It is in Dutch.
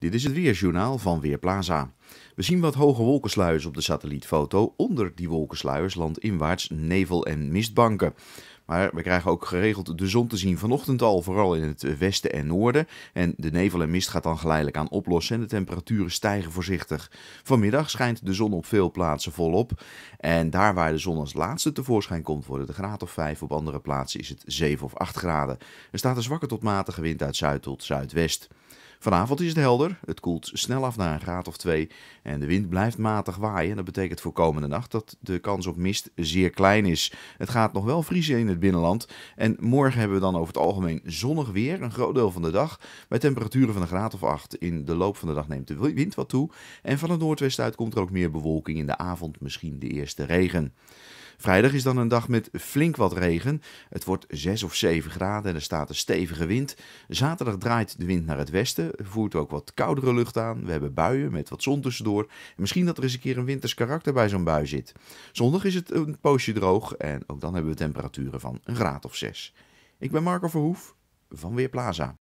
Dit is het weerjournaal van Weerplaza. We zien wat hoge wolkensluiers op de satellietfoto. Onder die wolkensluiers landinwaarts nevel- en mistbanken. Maar we krijgen ook geregeld de zon te zien vanochtend al, vooral in het westen en noorden. En de nevel en mist gaat dan geleidelijk aan oplossen en de temperaturen stijgen voorzichtig. Vanmiddag schijnt de zon op veel plaatsen volop. En daar waar de zon als laatste tevoorschijn komt, worden de graad of 5. Op andere plaatsen is het 7 of 8 graden. Er staat een zwakke tot matige wind uit zuid tot zuidwest. Vanavond is het helder, het koelt snel af naar een graad of twee en de wind blijft matig waaien. Dat betekent voor komende nacht dat de kans op mist zeer klein is. Het gaat nog wel vriezen in het binnenland en morgen hebben we dan over het algemeen zonnig weer, een groot deel van de dag. Bij temperaturen van een graad of acht in de loop van de dag neemt de wind wat toe en van het noordwesten uit komt er ook meer bewolking in de avond, misschien de eerste regen. Vrijdag is dan een dag met flink wat regen. Het wordt 6 of 7 graden en er staat een stevige wind. Zaterdag draait de wind naar het westen, voert ook wat koudere lucht aan. We hebben buien met wat zon tussendoor. misschien dat er eens een keer een winters karakter bij zo'n bui zit. Zondag is het een poosje droog en ook dan hebben we temperaturen van een graad of 6. Ik ben Marco Verhoef van Weerplaza.